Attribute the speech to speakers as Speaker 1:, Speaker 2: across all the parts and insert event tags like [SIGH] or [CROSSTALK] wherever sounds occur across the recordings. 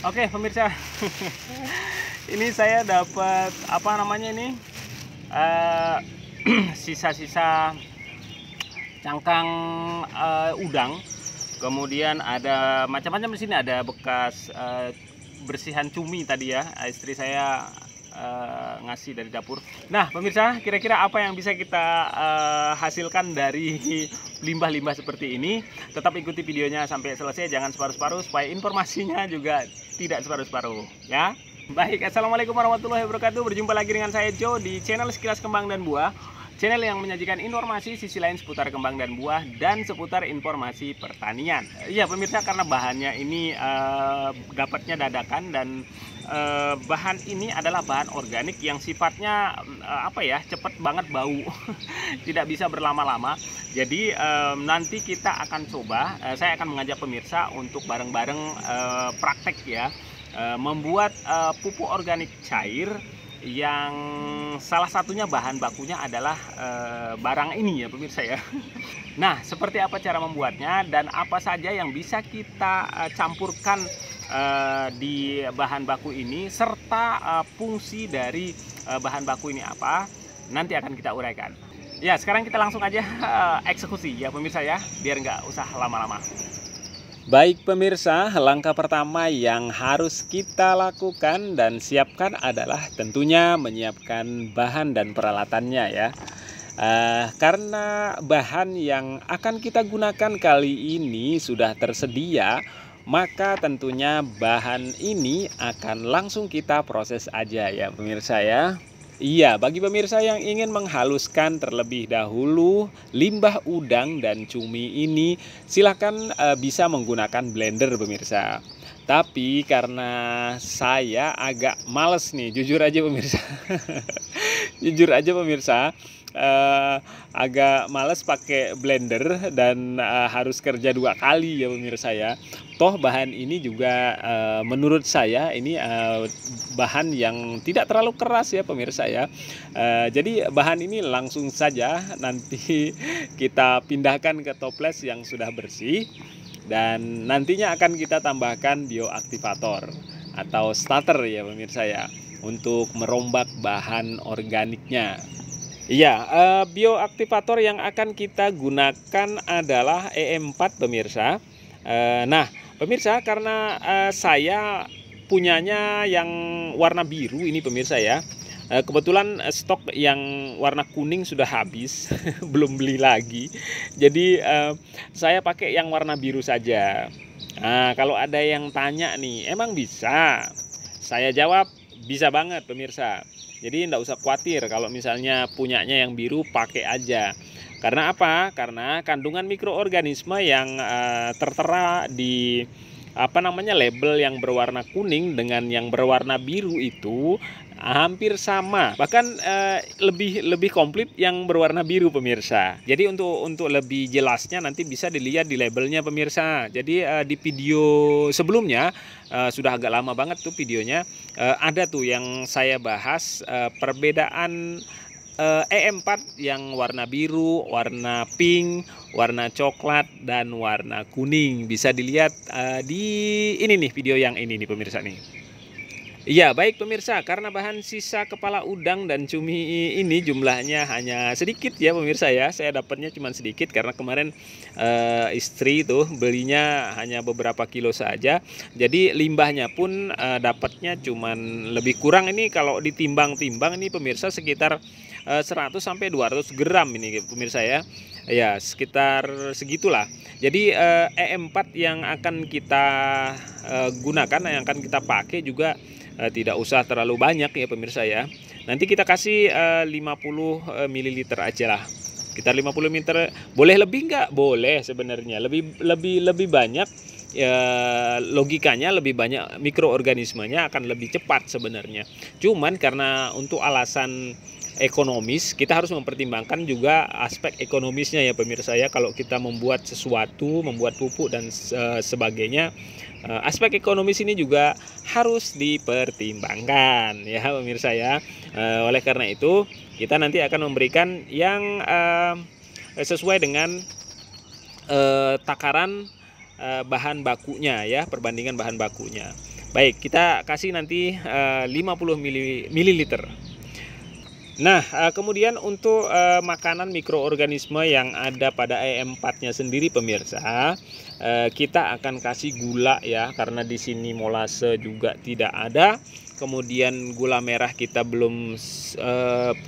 Speaker 1: Oke pemirsa, [LAUGHS] ini saya dapat apa namanya ini eh, [CLEARS THROAT] sisa-sisa uh, cangkang uh, udang. Kemudian ada macam-macam di sini ada bekas uh, bersihan cumi tadi ya. Istri saya Eh, ngasih dari dapur. Nah, pemirsa, kira-kira apa yang bisa kita uh, hasilkan dari [LAUGHS] limbah-limbah seperti ini? Tetap ikuti videonya sampai selesai, jangan separuh-separuh supaya informasinya juga tidak separuh-separuh, ya. Baik, Assalamualaikum warahmatullahi wabarakatuh. Berjumpa lagi dengan saya Joe di channel Sekilas Kembang dan Buah. Channel yang menyajikan informasi sisi lain seputar kembang dan buah dan seputar informasi pertanian. Iya pemirsa karena bahannya ini uh, dapatnya dadakan dan Eh, bahan ini adalah bahan organik yang sifatnya eh, apa ya cepet banget bau [LAUGHS] tidak bisa berlama-lama jadi eh, nanti kita akan coba saya akan mengajak pemirsa untuk bareng-bareng praktek ya membuat pupuk organik cair yang salah satunya bahan bakunya adalah e, barang ini ya pemirsa ya. [LAUGHS] Nah, seperti apa cara membuatnya dan apa saja yang bisa kita campurkan Eh, di bahan baku ini serta eh, fungsi dari eh, bahan baku ini apa nanti akan kita uraikan. Ya, sekarang kita langsung aja eksekusi ya pemirsa ya, biar nggak usah lama-lama. Baik pemirsa, langkah pertama yang harus kita lakukan dan siapkan adalah tentunya menyiapkan bahan dan peralatannya ya. Uh, karena bahan yang akan kita gunakan kali ini sudah tersedia maka tentunya bahan ini akan langsung kita proses aja ya pemirsa ya. Iya, bagi pemirsa yang ingin menghaluskan terlebih dahulu limbah udang dan cumi ini, silahkan e, eh, bisa menggunakan blender pemirsa. Tapi karena saya agak males nih, jujur aja pemirsa. [LAUGHS] jujur aja pemirsa, uh, agak males pakai blender dan uh, harus kerja dua kali ya pemirsa ya. Toh bahan ini juga uh, menurut saya ini uh, bahan yang tidak terlalu keras ya pemirsa ya. Uh, jadi bahan ini langsung saja nanti [LAUGHS] kita pindahkan ke toples yang sudah bersih dan nantinya akan kita tambahkan bioaktivator atau starter ya pemirsa ya untuk merombak bahan organiknya. Ya, uh, bioaktivator yang akan kita gunakan adalah e EM4 pemirsa. Uh, nah, pemirsa karena uh, saya punyanya yang warna biru ini pemirsa ya. kebetulan stok yang warna kuning sudah habis, [LAUGHS] belum beli lagi. Jadi eh, saya pakai yang warna biru saja. Nah, kalau ada yang tanya nih, emang bisa? Saya jawab bisa banget pemirsa. Jadi tidak usah khawatir kalau misalnya punyanya yang biru pakai aja. Karena apa? Karena kandungan mikroorganisme yang uh, tertera di apa namanya label yang berwarna kuning dengan yang berwarna biru itu hampir sama bahkan eh, lebih lebih komplit yang berwarna biru pemirsa jadi untuk untuk lebih jelasnya nanti bisa dilihat di labelnya pemirsa jadi eh, di video sebelumnya eh, sudah agak lama banget tuh videonya eh, ada tuh yang saya bahas eh, perbedaan eh, e em 4 yang warna biru, warna pink, warna coklat dan warna kuning bisa dilihat eh, di ini nih video yang ini nih pemirsa nih. Iya baik pemirsa karena bahan sisa kepala udang dan cumi ini jumlahnya hanya sedikit ya pemirsa ya saya dapatnya cuma sedikit karena kemarin e, istri tuh belinya hanya beberapa kilo saja jadi limbahnya pun e, dapatnya cuma lebih kurang ini kalau ditimbang-timbang ini pemirsa sekitar e, eh, 100 sampai 200 gram ini pemirsa ya ya sekitar segitulah jadi e, E4 yang akan kita e, gunakan yang akan kita pakai juga Eh, tidak usah terlalu banyak ya pemirsa ya nanti kita kasih uh, 50 ml aja lah sekitar 50 ml. boleh lebih nggak boleh sebenarnya lebih lebih lebih banyak ya, logikanya lebih banyak mikroorganismenya akan lebih cepat sebenarnya cuman karena untuk alasan ekonomis, kita harus mempertimbangkan juga aspek ekonomisnya ya pemirsa ya. Kalau kita membuat sesuatu, membuat pupuk dan eh, sebagainya, eh, aspek ekonomis ini juga harus dipertimbangkan ya pemirsa ya. Eh, oleh karena itu, kita nanti akan memberikan yang sesuai dengan takaran e, bahan bakunya ya, perbandingan bahan bakunya. Baik, kita kasih nanti e, 50 ml. Nah, eh, kemudian untuk eh, makanan mikroorganisme yang ada pada e EM4-nya sendiri pemirsa, eh, kita akan kasih gula ya karena di sini molase juga tidak ada. Kemudian gula merah kita belum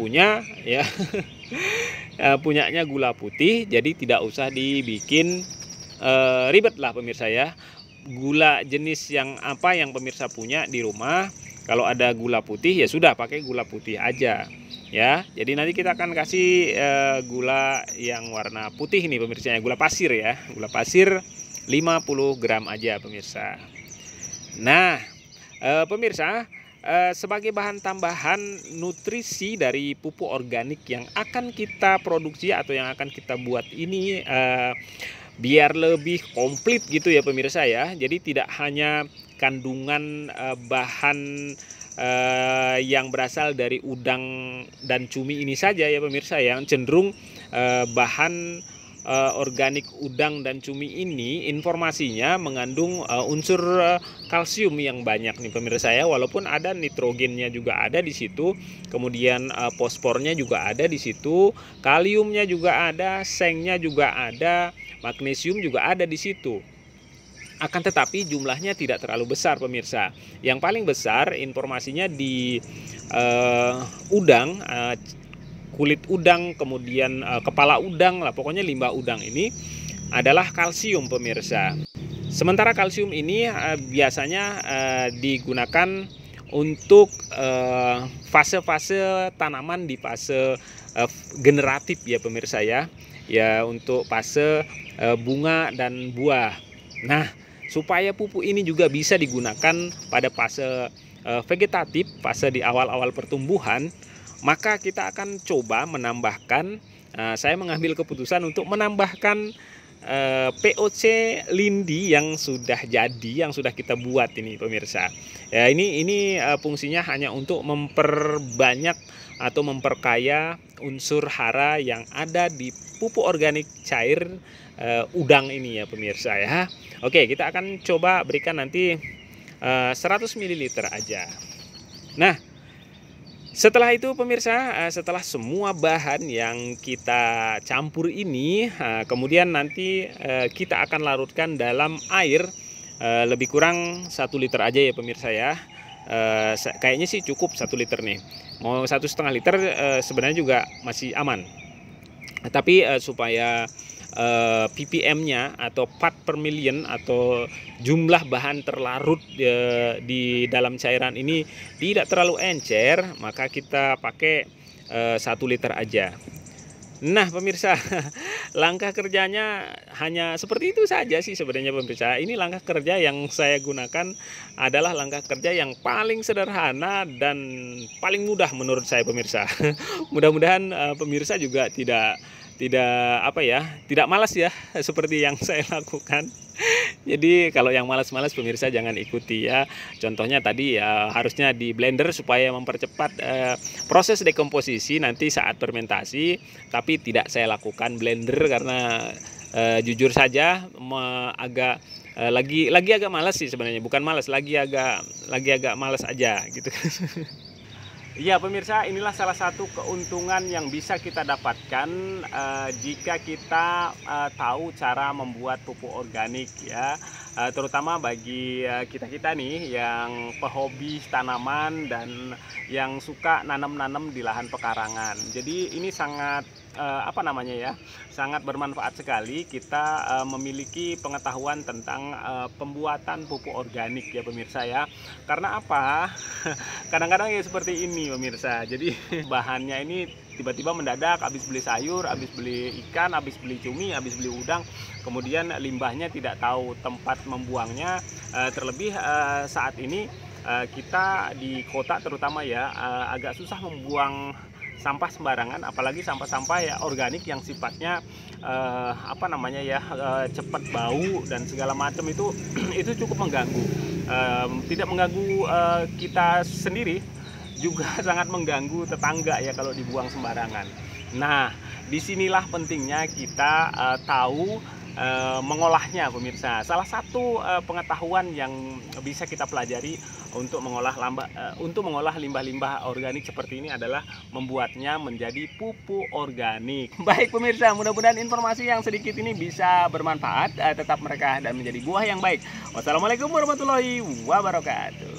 Speaker 1: punya ya. [LAUGHS] punyanya gula putih, jadi tidak usah dibikin ribet lah pemirsa ya. Gula jenis yang apa yang pemirsa punya di rumah, kalau ada gula putih ya sudah pakai gula putih aja ya jadi nanti kita akan kasih e, gula yang warna putih nih pemirsa ya, gula pasir ya gula pasir 50 gram aja pemirsa nah e, pemirsa e, sebagai bahan tambahan nutrisi dari pupuk organik yang akan kita produksi atau yang akan kita buat ini e, biar lebih komplit gitu ya pemirsa ya jadi tidak hanya kandungan e, bahan bahan eh, yang berasal dari udang dan cumi ini saja ya pemirsa ya. yang cenderung eh, bahan eh, organik udang dan cumi ini informasinya mengandung eh, unsur eh, kalsium yang banyak nih pemirsa ya walaupun ada nitrogennya juga ada di situ kemudian eh, fosfornya juga ada di situ kaliumnya juga ada sengnya juga ada magnesium juga ada di situ akan tetapi jumlahnya tidak terlalu besar pemirsa. Yang paling besar informasinya di uh, udang uh, kulit udang, kemudian uh, kepala udang lah, pokoknya limbah udang ini adalah kalsium pemirsa. Sementara kalsium ini uh, biasanya uh, digunakan untuk fase-fase uh, tanaman di fase uh, generatif ya pemirsa ya. Ya untuk fase uh, bunga dan buah. Nah, supaya pupuk ini juga bisa digunakan pada fase eh, vegetatif, fase di awal-awal pertumbuhan, maka kita akan coba menambahkan eh, saya mengambil keputusan untuk menambahkan eh, POC lindi yang sudah jadi, yang sudah kita buat ini pemirsa. Ya, ini ini fungsinya hanya untuk memperbanyak atau memperkaya unsur hara yang ada di pupuk organik cair e, udang ini ya pemirsa ya. Oke, kita akan coba berikan nanti e, 100 ml aja. Nah, setelah itu pemirsa, eh, setelah semua bahan yang kita campur ini, eh, kemudian nanti kita akan larutkan dalam air lebih kurang 1 liter aja ya pemirsa ya eh, kayaknya sih cukup satu liter nih mau satu setengah liter eh, sebenarnya juga masih aman tapi eh, supaya eh, ppm-nya atau part per million atau jumlah bahan terlarut eh, di dalam cairan ini tidak terlalu encer maka kita pakai eh, satu liter aja Nah, pemirsa, [LAUGHS] langkah kerjanya hanya seperti itu saja sih sebenarnya pemirsa. Ini langkah kerja yang saya gunakan adalah langkah kerja yang paling sederhana dan paling mudah menurut saya pemirsa. [LAUGHS] Mudah-mudahan eh, pemirsa juga tidak tidak apa ya, tidak malas ya [LAUGHS] seperti yang saya lakukan. Jadi kalau yang malas-malas pemirsa jangan ikuti ya. Contohnya tadi ya harusnya di blender supaya mempercepat eh, proses dekomposisi nanti saat fermentasi. Tapi tidak saya lakukan blender karena eh, jujur saja agak eh, lagi lagi agak malas sih sebenarnya. Bukan malas, lagi agak lagi agak malas aja gitu. [LAUGHS] Ya pemirsa inilah salah satu keuntungan yang bisa kita dapatkan uh, jika kita uh, tahu cara membuat pupuk organik ya Eh, terutama bagi eh, kita-kita nih yang pehobi tanaman dan yang suka nanam-nanam di lahan pekarangan. Jadi ini sangat eh, apa namanya ya? Sangat bermanfaat sekali kita memiliki pengetahuan tentang pembuatan pupuk organik ya pemirsa ya. Karena apa? [LAUGHS] Kadang-kadang ya seperti ini pemirsa. Jadi [LAUGHS] bahannya ini tiba-tiba mendadak habis beli sayur, habis beli ikan, habis beli cumi, habis beli udang, kemudian limbahnya tidak tahu tempat membuangnya. Eh, terlebih eh, saat ini eh, kita di kota terutama ya agak susah membuang sampah sembarangan apalagi sampah-sampah ya organik yang sifatnya apa namanya ya cepat bau dan segala macam itu [CLEARS THROAT] itu cukup mengganggu tidak mengganggu kita sendiri juga [LAUGHS] sangat mengganggu tetangga ya kalau dibuang sembarangan. Nah, disinilah pentingnya kita uh, tahu uh, mengolahnya pemirsa. Salah satu uh, pengetahuan yang bisa kita pelajari untuk mengolah lamba, uh, untuk mengolah limbah-limbah organik seperti ini adalah membuatnya menjadi pupuk organik. [LAUGHS] Baik pemirsa, mudah-mudahan informasi yang sedikit ini bisa bermanfaat. Uh, tetap mereka dan menjadi buah yang baik. Wassalamualaikum warahmatullahi wabarakatuh.